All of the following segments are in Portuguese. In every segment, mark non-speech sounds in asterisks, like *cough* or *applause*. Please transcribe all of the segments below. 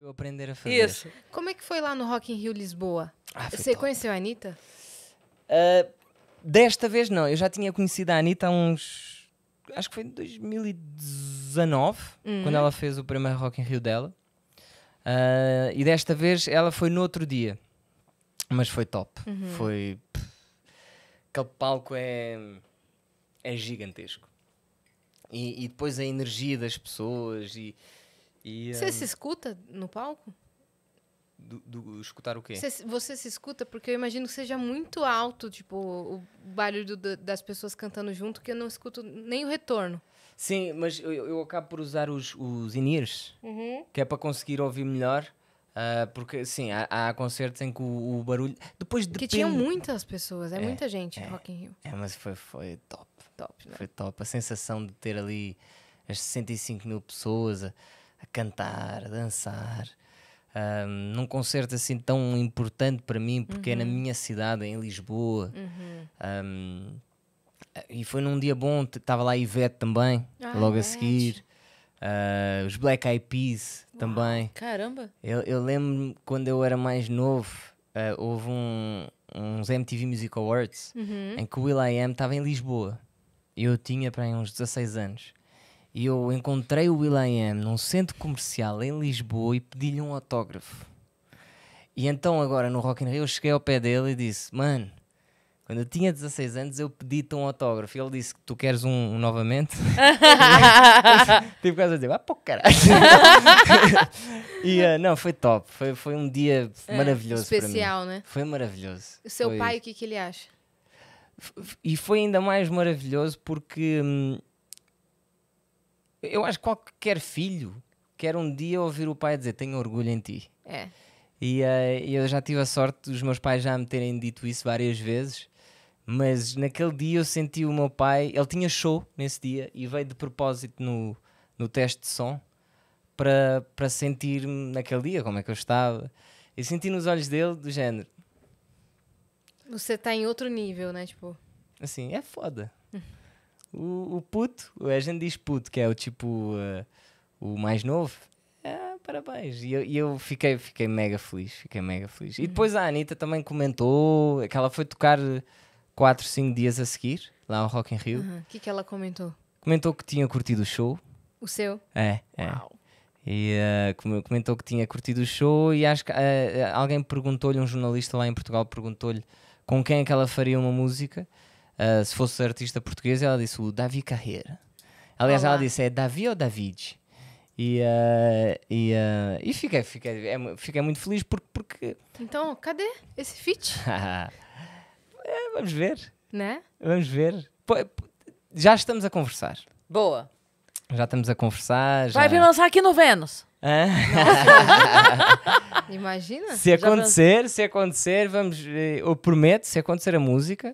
Eu aprender a fazer. Isso. Como é que foi lá no Rock in Rio Lisboa? Ah, Você top. conheceu a Anitta? Uh, desta vez não. Eu já tinha conhecido a Anitta há uns... Acho que foi em 2019, uhum. quando ela fez o primeiro Rock in Rio dela. Uh, e desta vez ela foi no outro dia. Mas foi top. Uhum. Foi... aquele palco é... É gigantesco. E, e depois a energia das pessoas e e, você um, se escuta no palco? Do, do, escutar o quê? Você, você, se escuta? Porque eu imagino que seja muito alto, tipo, o barulho do, das pessoas cantando junto, que eu não escuto nem o retorno. Sim, mas eu, eu acabo por usar os, os in-ears, uhum. que é para conseguir ouvir melhor. Uh, porque, sim, há, há, concertos em que o, o barulho... Depois Que tinham muitas pessoas, é, é muita gente, é, Rock in Rio. É, mas foi, foi top. Top, né? Foi top. A sensação de ter ali as 65 mil pessoas... A a cantar, a dançar. Um, num concerto assim tão importante para mim, porque uhum. é na uhum. minha cidade, em Lisboa. Uhum. Um, e foi num dia bom, estava lá a Ivete também, ah, logo é. a seguir. Uh, os Black Eyed Peas Uau, também. Caramba! Eu, eu lembro quando eu era mais novo, uh, houve um, uns MTV Music Awards uhum. em que o Am estava em Lisboa. Eu tinha para aí uns 16 anos. E eu encontrei o Will.i.am num centro comercial em Lisboa e pedi-lhe um autógrafo. E então agora no Rock in Rio eu cheguei ao pé dele e disse, mano, quando eu tinha 16 anos, eu pedi-te um autógrafo. E ele disse que tu queres um, um novamente. *laughs* *laughs* Tive tipo, quase a dizer, ah, pô, caralho. *laughs* e uh, não, foi top. Foi, foi um dia é, maravilhoso. Especial, né? Foi maravilhoso. O seu foi pai, o que, é que ele acha? e foi ainda mais maravilhoso porque hum, eu acho que qualquer filho quer um dia ouvir o pai dizer: Tenho orgulho em ti. É. E uh, eu já tive a sorte dos meus pais já me terem dito isso várias vezes, mas naquele dia eu senti o meu pai. Ele tinha show nesse dia e veio de propósito no, no teste de som para, para sentir-me naquele dia como é que eu estava. E senti nos olhos dele do género. Você está em outro nível, né? Tipo. Assim, é foda. *laughs* O, o puto, a gente diz puto, que é o tipo uh, o mais novo. Ah, parabéns. E eu, e eu, fiquei, fiquei mega feliz. Fiquei mega feliz. E hum. depois a Anitta também comentou que ela foi tocar 4, 5 dias a seguir, lá ao Rock in Rio. O que, que ela comentou? Comentou que tinha curtido o show. O seu? É, é. Uau. E uh, comentou que tinha curtido o show e acho que uh, alguém perguntou-lhe, um jornalista lá em Portugal perguntou-lhe com quem é que ela faria uma música uh, se fosse artista português, ela disse o Davi Carreira. Aliás, Olá. ela disse é Davi ou David? E, uh, e, uh, e fiquei, fiquei, é, fiquei muito feliz porque, porque. Então, cadê esse feat *laughs* é, vamos ver. Né? Vamos ver. É, já estamos a conversar. Boa. Já estamos a conversar. Já... Vai vir lançar aqui no Vênus. *laughs* Imagina. Se acontecer, se acontecer, vamos. Eh, eu prometo, se acontecer a música,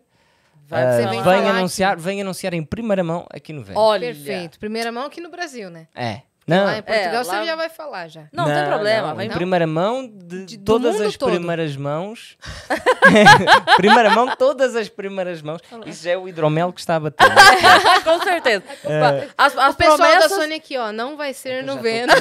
Vai, uh, vem, vem anunciar, aqui. vem anunciar em primeira mão aqui no Vento. Olha. Perfeito. Primeira mão aqui no Brasil, né? É. Não. Lá em Portugal é, lá... você já vai falar já. Não, não tem problema. Não. Em primeira mão de, de todas as todo. primeiras mãos. *laughs* *laughs* primeira mão, todas as primeiras mãos Isso é o hidromel que está a bater. Né? *laughs* Com certeza. É. As, as o pessoal promessas... da Sony aqui, ó, não vai ser é no Vênus.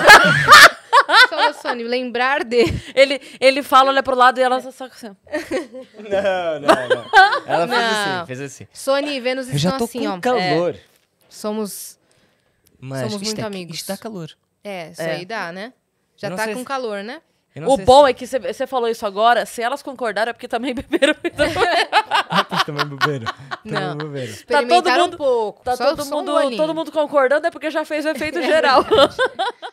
Sony, lembrar de. Ele, ele fala, olha pro lado e ela só assim. Não, não, não. Ela fez assim, Não. assim, fez assim. Sony e Vênus Eu já estão tô assim, com ó. calor. É, somos. Mas Somos muito é está, amigos. está calor. É, isso É. aí dá, né? Já está tá com se- calor, né? O se- bom é que você falou isso agora, se elas concordaram é porque também *laughs* beberam. Então, *laughs* Ah, também beberam. Também Não. beberam. Tá Experimentaram um mundo- pouco. tá só, todo, só um mundo, todo mundo concordando é porque já fez o efeito *laughs* geral. É